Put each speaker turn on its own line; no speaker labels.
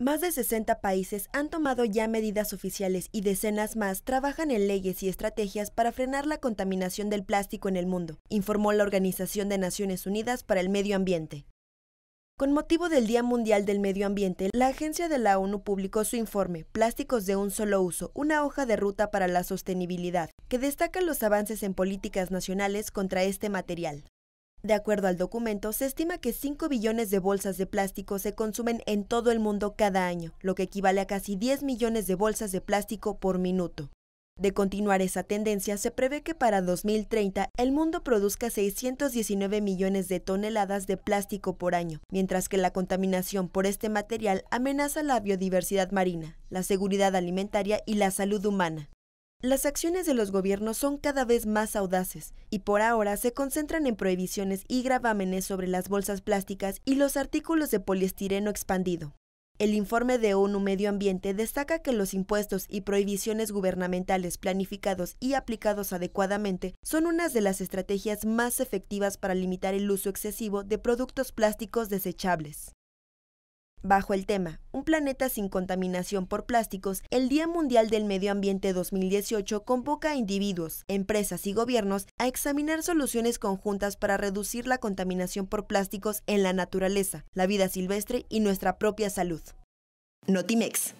Más de 60 países han tomado ya medidas oficiales y decenas más trabajan en leyes y estrategias para frenar la contaminación del plástico en el mundo, informó la Organización de Naciones Unidas para el Medio Ambiente. Con motivo del Día Mundial del Medio Ambiente, la agencia de la ONU publicó su informe Plásticos de un solo uso, una hoja de ruta para la sostenibilidad, que destaca los avances en políticas nacionales contra este material. De acuerdo al documento, se estima que 5 billones de bolsas de plástico se consumen en todo el mundo cada año, lo que equivale a casi 10 millones de bolsas de plástico por minuto. De continuar esa tendencia, se prevé que para 2030 el mundo produzca 619 millones de toneladas de plástico por año, mientras que la contaminación por este material amenaza la biodiversidad marina, la seguridad alimentaria y la salud humana. Las acciones de los gobiernos son cada vez más audaces y por ahora se concentran en prohibiciones y gravámenes sobre las bolsas plásticas y los artículos de poliestireno expandido. El informe de ONU Medio Ambiente destaca que los impuestos y prohibiciones gubernamentales planificados y aplicados adecuadamente son unas de las estrategias más efectivas para limitar el uso excesivo de productos plásticos desechables. Bajo el tema Un planeta sin contaminación por plásticos, el Día Mundial del Medio Ambiente 2018 convoca a individuos, empresas y gobiernos a examinar soluciones conjuntas para reducir la contaminación por plásticos en la naturaleza, la vida silvestre y nuestra propia salud. Notimex.